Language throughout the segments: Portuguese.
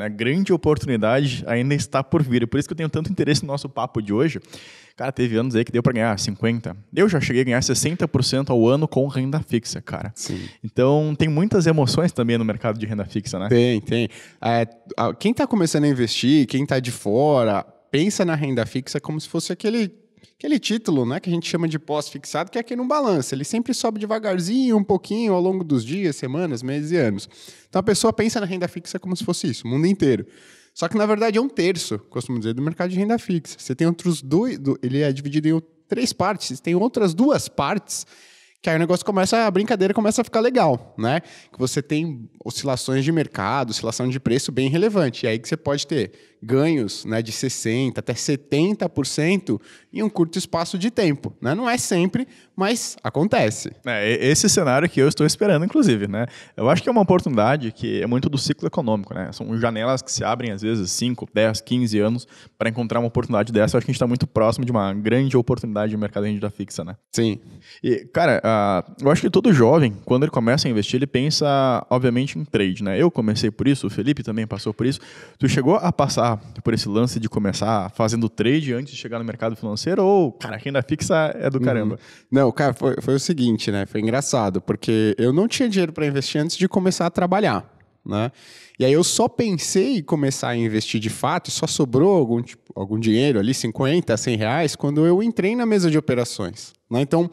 Né? Grande oportunidade ainda está por vir. e por isso que eu tenho tanto interesse no nosso papo de hoje. Cara, teve anos aí que deu para ganhar 50. Eu já cheguei a ganhar 60% ao ano com renda fixa, cara. Sim. Então, tem muitas emoções também no mercado de renda fixa, né? Tem, tem. É, quem está começando a investir, quem está de fora, pensa na renda fixa como se fosse aquele aquele título, né, que a gente chama de pós-fixado, que é aquele não balança, ele sempre sobe devagarzinho, um pouquinho ao longo dos dias, semanas, meses e anos. Então a pessoa pensa na renda fixa como se fosse isso, o mundo inteiro. Só que na verdade é um terço, costumo dizer, do mercado de renda fixa. Você tem outros dois, ele é dividido em três partes, tem outras duas partes que aí o negócio começa, a brincadeira começa a ficar legal, né? Que você tem oscilações de mercado, oscilação de preço bem relevante. E aí que você pode ter ganhos né, de 60% até 70% em um curto espaço de tempo. Né? Não é sempre, mas acontece. É, esse cenário que eu estou esperando, inclusive, né? Eu acho que é uma oportunidade que é muito do ciclo econômico, né? São janelas que se abrem, às vezes, 5, 10, 15 anos para encontrar uma oportunidade dessa. Eu acho que a gente está muito próximo de uma grande oportunidade de mercado de renda fixa, né? Sim. E, cara, uh, eu acho que todo jovem, quando ele começa a investir, ele pensa, obviamente, em trade, né? Eu comecei por isso, o Felipe também passou por isso. Tu chegou a passar por esse lance de começar fazendo trade antes de chegar no mercado financeiro ou, cara, renda fixa é do uhum. caramba? Uhum. Não, cara, foi, foi o seguinte, né? Foi engraçado, porque eu não tinha dinheiro para investir antes de começar a trabalhar. Né? E aí eu só pensei em começar a investir de fato, e só sobrou algum, tipo, algum dinheiro ali, 50, 100 reais, quando eu entrei na mesa de operações. Né? Então,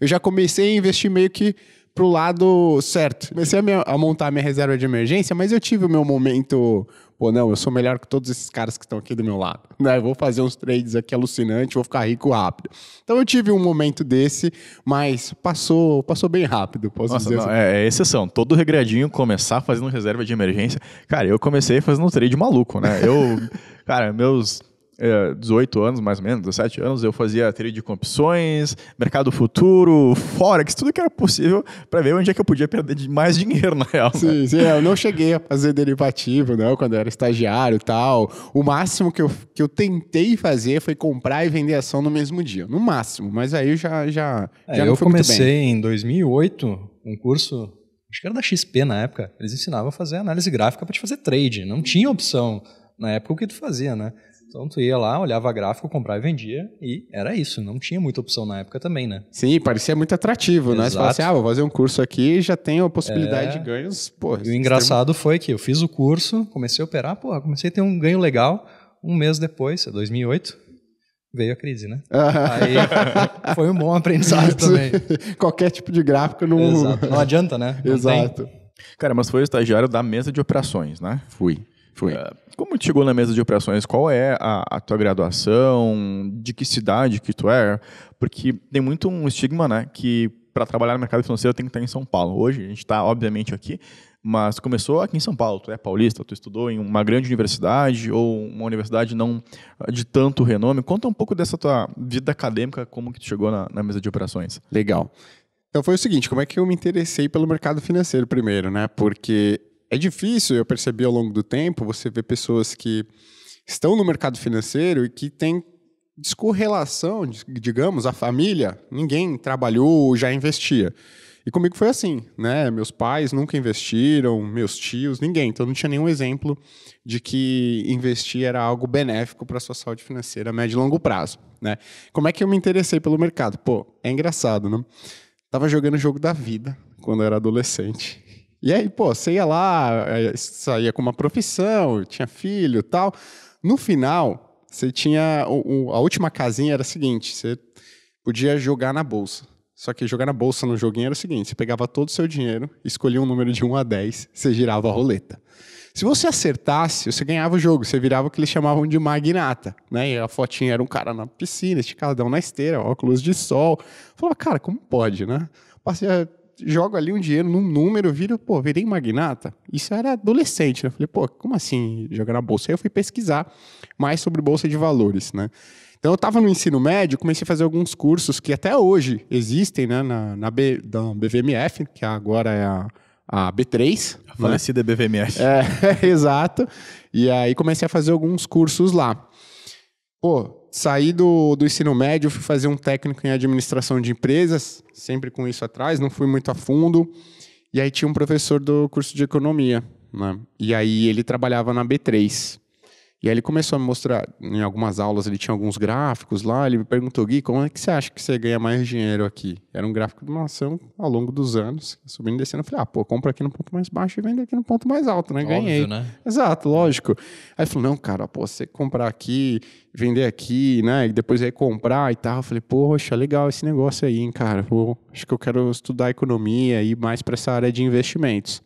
eu já comecei a investir meio que pro lado certo. Comecei a, minha, a, montar minha reserva de emergência, mas eu tive o meu momento. Pô, não, eu sou melhor que todos esses caras que estão aqui do meu lado. Né? Vou fazer uns trades aqui alucinantes, vou ficar rico rápido. Então eu tive um momento desse, mas passou passou bem rápido, posso Nossa, dizer não, assim. é, é, exceção. Todo regradinho começar fazendo reserva de emergência. Cara, eu comecei fazendo um trade maluco, né? Eu, cara, meus é, 18 anos, mais ou menos, 17 anos, eu fazia trade de opções, mercado futuro, forex, tudo que era possível para ver onde é que eu podia perder mais dinheiro, na real. Sim, né? sim, é, eu não cheguei a fazer derivativo, não, quando eu era estagiário e tal. O máximo que eu, que eu tentei fazer foi comprar e vender ação no mesmo dia, no máximo, mas aí já, já, é, já Eu comecei em 2008 um curso acho que era da XP na época, eles ensinavam a fazer análise gráfica para te fazer trade. Não tinha opção na época o que tu fazia, né? Então tu ia lá, olhava gráfico, comprava e vendia e era isso. Não tinha muita opção na época também, né? Sim, parecia muito atrativo, Exato. né? Você fala assim, ah, vou fazer um curso aqui e já tenho a possibilidade é... de ganhos, pô E o engraçado foi que eu fiz o curso, comecei a operar, pô comecei a ter um ganho legal. Um mês depois, 2008, é veio a crise, né? Ah. Aí foi um bom aprendizado também. Qualquer tipo de gráfico não... Exato. Não adianta, né? Não Exato. Tem. Cara, mas foi o estagiário da mesa de operações, né? Fui. Fui. É, como chegou na mesa de operações? Qual é a, a, tua graduação? De que cidade que tu é? Porque tem muito um estigma, né? Que para trabalhar no mercado financeiro tem que estar em São Paulo. Hoje a gente está, obviamente, aqui, mas começou aqui em São Paulo. Tu é paulista, tu estudou em uma grande universidade ou uma universidade não ah, de tanto renome. Conta um pouco dessa tua vida acadêmica, como que tu chegou na, na mesa de operações. Legal. Então foi o seguinte, como é que eu me interessei pelo mercado financeiro primeiro, né? Porque é difícil, eu percebi ao longo do tempo, você vê pessoas que estão no mercado financeiro e que têm descorrelação, digamos, a família, ninguém trabalhou, já investia. E comigo foi assim, né? Meus pais nunca investiram, meus tios, ninguém. Então não tinha nenhum exemplo de que investir era algo benéfico para a sua saúde financeira a médio e longo prazo, né? Como é que eu me interessei pelo mercado? Pô, é engraçado, né? Tava jogando o jogo da vida quando eu era adolescente. E aí, pô, você ia lá, eh, saía com uma profissão, tinha filho tal. No final, você tinha. O, o, a última casinha era a seguinte: você podia jogar na bolsa. Só que jogar na bolsa no joguinho era o seguinte: você pegava todo o seu dinheiro, escolhia um número de 1 a 10, você girava a roleta. Se você acertasse, você ganhava o jogo, você virava o que eles chamavam de magnata, né? E a fotinha era um cara na piscina, esticadão na esteira, óculos de sol. Falava, cara, como pode, né? Passei jogo ali um dinheiro num número, viro, pô, virei magnata. Isso era adolescente, né? Eu falei, pô, como assim jogar na bolsa? Aí eu fui pesquisar mais sobre bolsa de valores, né? Então eu estava no ensino médio, comecei a fazer alguns cursos que até hoje existem, né, na, na B, da BVMF, que agora é a, a B3. Né? A falecida né? BVMF. é, exato. E aí comecei a fazer alguns cursos lá. Pô, Saí do, do ensino médio, fui fazer um técnico em administração de empresas, sempre com isso atrás, não fui muito a fundo. E aí tinha um professor do curso de economia, né? E aí ele trabalhava na B3. E aí ele começou a me mostrar, em algumas aulas ele tinha alguns gráficos lá, ele me perguntou, Gui, como é que você acha que você ganha mais dinheiro aqui? Era um gráfico de uma ação ao longo dos anos, subindo e descendo. Eu falei, ah, pô, compra aqui no ponto mais baixo e vende aqui no ponto mais alto, né? Ganhei. Óbvio, né? Exato, lógico. Aí ele falou, não, cara, pô, você comprar aqui, vender aqui, né? E depois aí comprar e tal. Eu falei, poxa, legal esse negócio aí, hein, cara. Pô, acho que eu quero estudar economia e ir mais para essa área de investimentos.